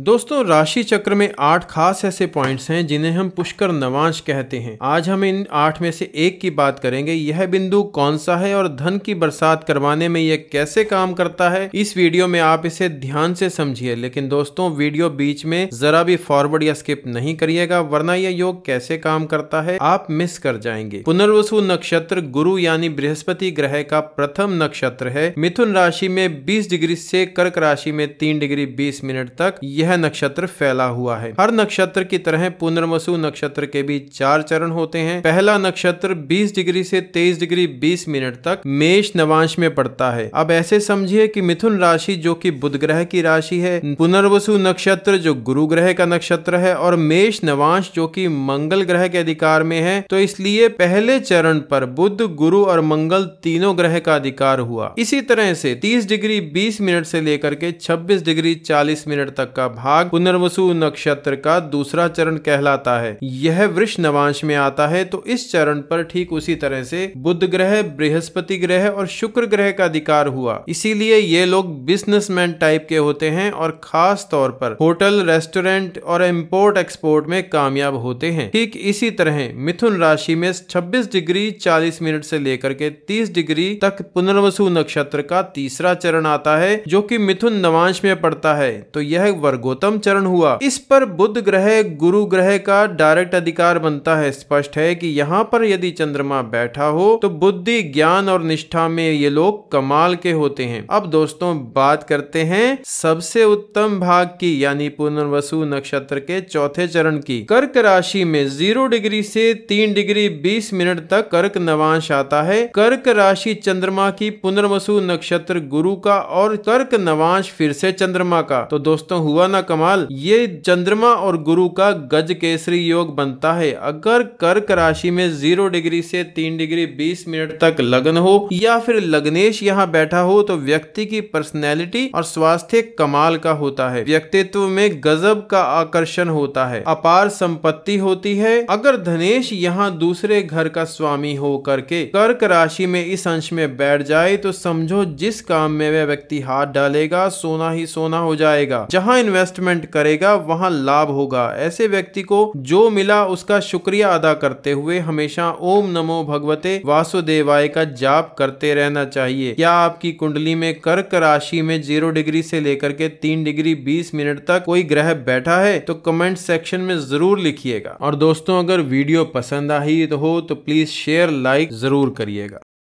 दोस्तों राशि चक्र में आठ खास ऐसे पॉइंट्स हैं जिन्हें हम पुष्कर नवांश कहते हैं आज हम इन आठ में से एक की बात करेंगे यह बिंदु कौन सा है और धन की बरसात करवाने में यह कैसे काम करता है इस वीडियो में आप इसे ध्यान से समझिए लेकिन दोस्तों वीडियो बीच में जरा भी फॉरवर्ड या स्किप नहीं करिएगा वरना यह योग कैसे काम करता है आप मिस कर जाएंगे पुनर्वसु नक्षत्र गुरु यानी बृहस्पति ग्रह का प्रथम नक्षत्र है मिथुन राशि में बीस डिग्री से कर्क राशि में तीन डिग्री बीस मिनट तक यह नक्षत्र फैला हुआ है हर नक्षत्र की तरह पुनर्वसु नक्षत्र के भी चार चरण होते हैं पहला नक्षत्र 20 डिग्री से 23 डिग्री 20 मिनट तक मेष नवांश में पड़ता है अब ऐसे समझिए कि मिथुन राशि जो कि बुध ग्रह की राशि है पुनर्वसु नक्षत्र जो गुरु ग्रह का नक्षत्र है और मेष नवांश जो कि मंगल ग्रह के अधिकार में है तो इसलिए पहले चरण पर बुध गुरु और मंगल तीनों ग्रह का अधिकार हुआ इसी तरह से 30 डिग्री 20 मिनट से लेकर के 26 डिग्री 40 मिनट तक का भाग पुनर्वसु नक्षत्र का दूसरा चरण कहलाता है यह वृक्ष नवांश में आता है तो इस चरण पर ठीक उसी तरह से बुद्ध ग्रह बृहस्पति ग्रह और शुक्र ग्रह का अधिकार हुआ इसीलिए ये लोग बिजनेसमैन टाइप के होते हैं और खास तौर पर होटल रेस्टोरेंट और इम्पोर्ट एक्सपोर्ट में कामयाब होते हैं ठीक इसी तरह मिथुन राशि में 26 डिग्री 40 मिनट से लेकर के 30 डिग्री तक पुनर्वसु नक्षत्र का तीसरा चरण आता है जो कि मिथुन नवांश में पड़ता है तो यह वर्ग गौतम चरण हुआ इस पर बुद्ध ग्रह गुरु ग्रह का डायरेक्ट अधिकार बनता है स्पष्ट है कि यहाँ पर यदि चंद्रमा बैठा हो तो बुद्धि ज्ञान और निष्ठा में ये लोग कमाल के होते हैं अब दोस्तों बात करते हैं सबसे उत्तम भाग की यानी पुनर्वसु नक्षत्र के चौथे चरण की कर्क राशि में जीरो डिग्री से तीन डिग्री बीस मिनट तक कर्क नवांश आता है कर्क राशि चंद्रमा की पुनर्वसु नक्षत्र गुरु का और कर्क नवांश फिर से चंद्रमा का तो दोस्तों हुआ मौलाना कमाल ये चंद्रमा और गुरु का गज केसरी योग बनता है अगर कर्क राशि में जीरो डिग्री से तीन डिग्री बीस मिनट तक लग्न हो या फिर लग्नेश यहाँ बैठा हो तो व्यक्ति की पर्सनैलिटी और स्वास्थ्य कमाल का होता है व्यक्तित्व में गजब का आकर्षण होता है अपार संपत्ति होती है अगर धनेश यहाँ दूसरे घर का स्वामी हो करके कर्क राशि में इस अंश में बैठ जाए तो समझो जिस काम में वह व्यक्ति हाथ डालेगा सोना ही सोना हो जाएगा जहाँ इन्वेस्ट इन्वेस्टमेंट करेगा वहां लाभ होगा ऐसे व्यक्ति को जो मिला उसका शुक्रिया अदा करते हुए हमेशा ओम नमो भगवते वासुदेवाय का जाप करते रहना चाहिए क्या आपकी कुंडली में कर्क राशि में जीरो डिग्री से लेकर के तीन डिग्री बीस मिनट तक कोई ग्रह बैठा है तो कमेंट सेक्शन में जरूर लिखिएगा और दोस्तों अगर वीडियो पसंद आई तो हो तो प्लीज शेयर लाइक जरूर करिएगा